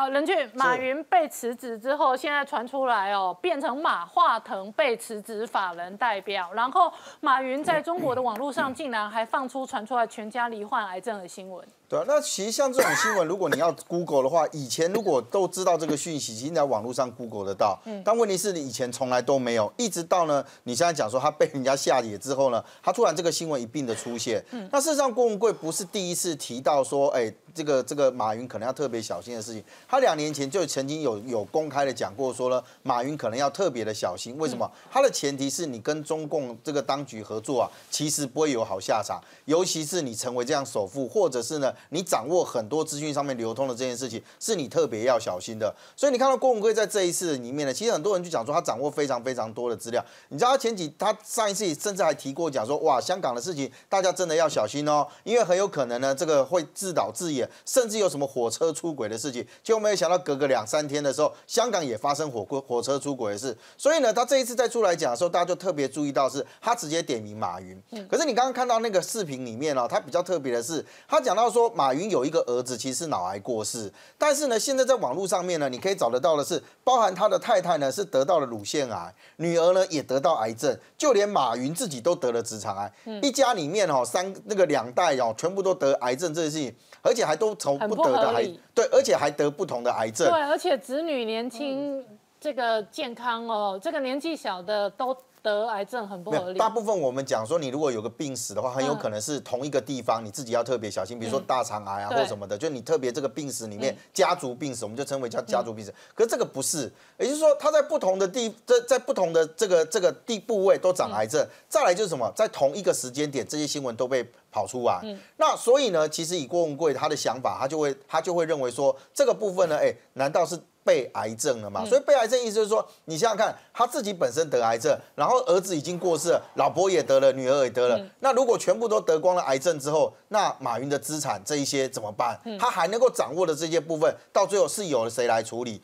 啊，任俊，马云被辞职之后，现在传出来哦，变成马化腾被辞职法人代表，然后马云在中国的网络上竟然还放出传出来全家罹患癌症的新闻。对啊，那其实像这种新闻，如果你要 Google 的话，以前如果都知道这个讯息，已经在网络上 Google 得到。嗯。但问题是，你以前从来都没有，一直到呢，你现在讲说他被人家下野之后呢，他突然这个新闻一并的出现。嗯。那事实上，郭文贵不是第一次提到说，哎，这个这个马云可能要特别小心的事情。他两年前就曾经有有公开的讲过，说呢，马云可能要特别的小心。为什么？他的前提是你跟中共这个当局合作啊，其实不会有好下场。尤其是你成为这样首富，或者是呢？你掌握很多资讯上面流通的这件事情，是你特别要小心的。所以你看到郭文贵在这一次里面呢，其实很多人就讲说他掌握非常非常多的资料。你知道他前几他上一次甚至还提过讲说，哇，香港的事情大家真的要小心哦，因为很有可能呢这个会自导自演，甚至有什么火车出轨的事情。结果没有想到隔个两三天的时候，香港也发生火过火车出轨的事。所以呢，他这一次再出来讲的时候，大家就特别注意到是他直接点名马云。可是你刚刚看到那个视频里面哦，他比较特别的是他讲到说。马云有一个儿子，其实是脑癌过世。但是呢，现在在网络上面呢，你可以找得到的是，包含他的太太呢是得到了乳腺癌，女儿呢也得到癌症，就连马云自己都得了直肠癌。嗯，一家里面哦，三那个两代哦，全部都得癌症这些事情，而且还都从不得的癌，对，而且还得不同的癌症。对，而且子女年轻。这个健康哦，这个年纪小的都得癌症很不合理。大部分我们讲说，你如果有个病史的话，很有可能是同一个地方，你自己要特别小心。比如说大肠癌啊或什么的，就你特别这个病史里面，家族病史我们就称为叫家族病史。可是这个不是，也就是说它在不同的地，在在不同的这个这个地部位都长癌症。再来就是什么，在同一个时间点，这些新闻都被。跑出来，那所以呢？其实以郭文贵他的想法，他就会他就会认为说这个部分呢，哎，难道是被癌症了吗？所以被癌症意思就是说，你想想看，他自己本身得癌症，然后儿子已经过世，老婆也得了，女儿也得了。那如果全部都得光了癌症之后，那马云的资产这一些怎么办？他还能够掌握的这些部分，到最后是由谁来处理？